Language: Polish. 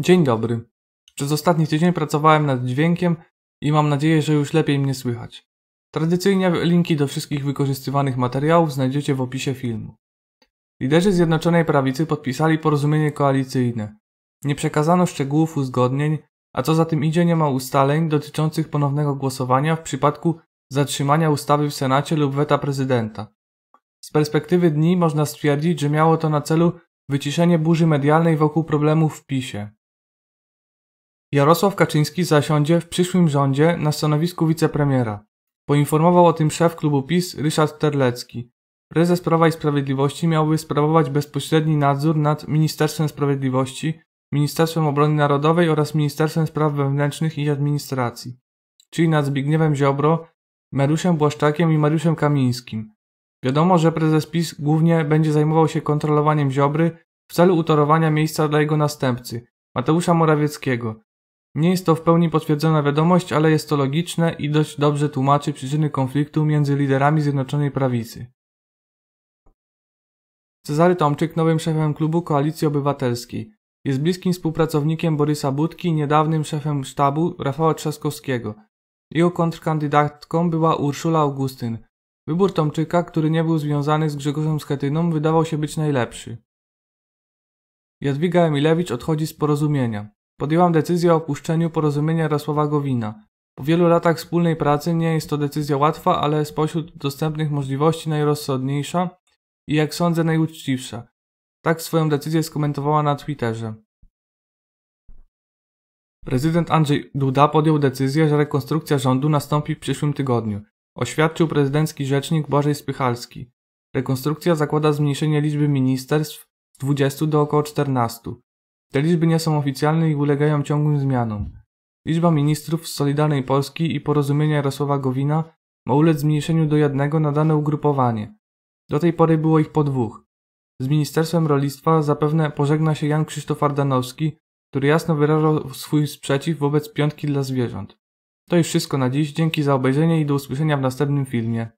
Dzień dobry. Przez ostatni tydzień pracowałem nad dźwiękiem i mam nadzieję, że już lepiej mnie słychać. Tradycyjnie linki do wszystkich wykorzystywanych materiałów znajdziecie w opisie filmu. Liderzy Zjednoczonej Prawicy podpisali porozumienie koalicyjne. Nie przekazano szczegółów uzgodnień, a co za tym idzie nie ma ustaleń dotyczących ponownego głosowania w przypadku zatrzymania ustawy w Senacie lub weta prezydenta. Z perspektywy dni można stwierdzić, że miało to na celu wyciszenie burzy medialnej wokół problemów w PiSie. Jarosław Kaczyński zasiądzie w przyszłym rządzie na stanowisku wicepremiera. Poinformował o tym szef klubu PiS Ryszard Terlecki. Prezes Prawa i Sprawiedliwości miałby sprawować bezpośredni nadzór nad Ministerstwem Sprawiedliwości, Ministerstwem Obrony Narodowej oraz Ministerstwem Spraw Wewnętrznych i Administracji, czyli nad Zbigniewem Ziobro, Mariuszem Błaszczakiem i Mariuszem Kamińskim. Wiadomo, że prezes PiS głównie będzie zajmował się kontrolowaniem Ziobry w celu utorowania miejsca dla jego następcy, Mateusza Morawieckiego, nie jest to w pełni potwierdzona wiadomość, ale jest to logiczne i dość dobrze tłumaczy przyczyny konfliktu między liderami Zjednoczonej Prawicy. Cezary Tomczyk, nowym szefem klubu Koalicji Obywatelskiej, jest bliskim współpracownikiem Borysa Budki, niedawnym szefem sztabu Rafała Trzaskowskiego. Jego kontrkandydatką była Urszula Augustyn. Wybór Tomczyka, który nie był związany z Grzegorzem Schetyną, wydawał się być najlepszy. Jadwiga Emilewicz odchodzi z porozumienia. Podjęłam decyzję o opuszczeniu porozumienia Rasława Gowina. Po wielu latach wspólnej pracy nie jest to decyzja łatwa, ale spośród dostępnych możliwości najrozsądniejsza i jak sądzę najuczciwsza. Tak swoją decyzję skomentowała na Twitterze. Prezydent Andrzej Duda podjął decyzję, że rekonstrukcja rządu nastąpi w przyszłym tygodniu. Oświadczył prezydencki rzecznik Błażej Spychalski. Rekonstrukcja zakłada zmniejszenie liczby ministerstw z 20 do około 14. Te liczby nie są oficjalne i ulegają ciągłym zmianom. Liczba ministrów z Solidarnej Polski i Porozumienia Jarosława Gowina ma ulec zmniejszeniu do jednego na dane ugrupowanie. Do tej pory było ich po dwóch. Z Ministerstwem Rolnictwa zapewne pożegna się Jan Krzysztof Ardanowski, który jasno wyrażał swój sprzeciw wobec piątki dla zwierząt. To już wszystko na dziś, dzięki za obejrzenie i do usłyszenia w następnym filmie.